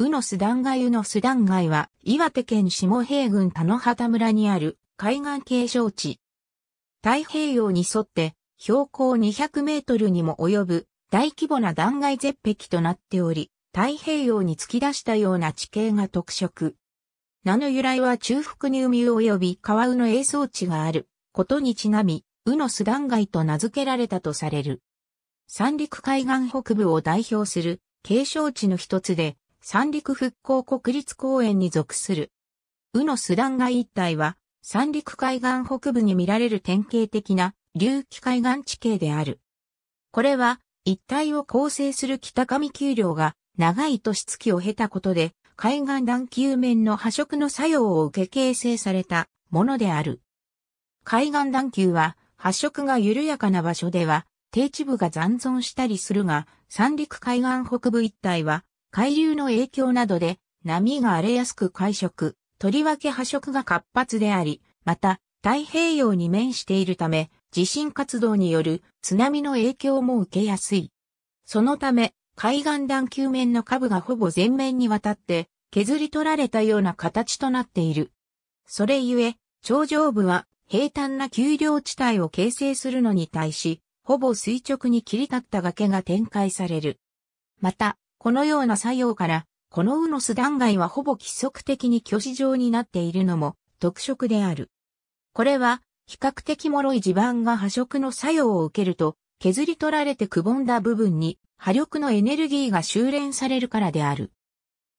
宇野ス断崖ウノス断崖は、岩手県下平郡田野畑村にある海岸景勝地。太平洋に沿って標高200メートルにも及ぶ大規模な断崖絶壁となっており、太平洋に突き出したような地形が特色。名の由来は中腹に海及び川ウの映像地があることにちなみ、宇野ス断崖と名付けられたとされる。三陸海岸北部を代表する景勝地の一つで、三陸復興国立公園に属する。宇野スランガ一帯は、三陸海岸北部に見られる典型的な隆起海岸地形である。これは、一帯を構成する北上丘陵が長い年月を経たことで、海岸段丘面の破色の作用を受け形成されたものである。海岸段丘は、発色が緩やかな場所では、低地部が残存したりするが、三陸海岸北部一帯は、海流の影響などで波が荒れやすく海食、とりわけ波食が活発であり、また太平洋に面しているため、地震活動による津波の影響も受けやすい。そのため、海岸段球面の下部がほぼ全面にわたって削り取られたような形となっている。それゆえ、頂上部は平坦な丘陵地帯を形成するのに対し、ほぼ垂直に切り立った崖が展開される。また、このような作用から、このウノス断崖はほぼ規則的に巨子状になっているのも特色である。これは、比較的脆い地盤が破食の作用を受けると、削り取られてくぼんだ部分に波力のエネルギーが修練されるからである。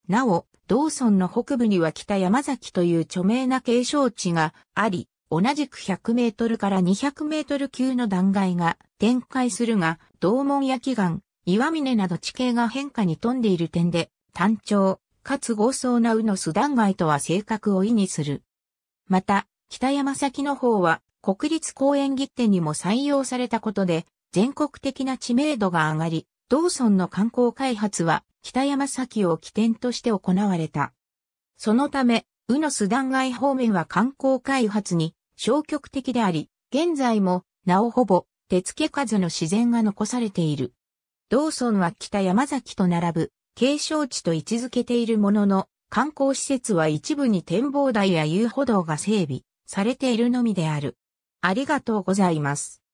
なお、道村の北部には北山崎という著名な景勝地があり、同じく100メートルから200メートル級の断崖が展開するが、道門や祈願、岩峰など地形が変化に富んでいる点で、単調、かつ豪壮な宇野須断崖とは性格を意味する。また、北山崎の方は、国立公園切手にも採用されたことで、全国的な知名度が上がり、道村の観光開発は北山崎を起点として行われた。そのため、宇野須断崖方面は観光開発に消極的であり、現在も、なおほぼ、手付け数の自然が残されている。ローソンは北山崎と並ぶ、景勝地と位置づけているものの、観光施設は一部に展望台や遊歩道が整備されているのみである。ありがとうございます。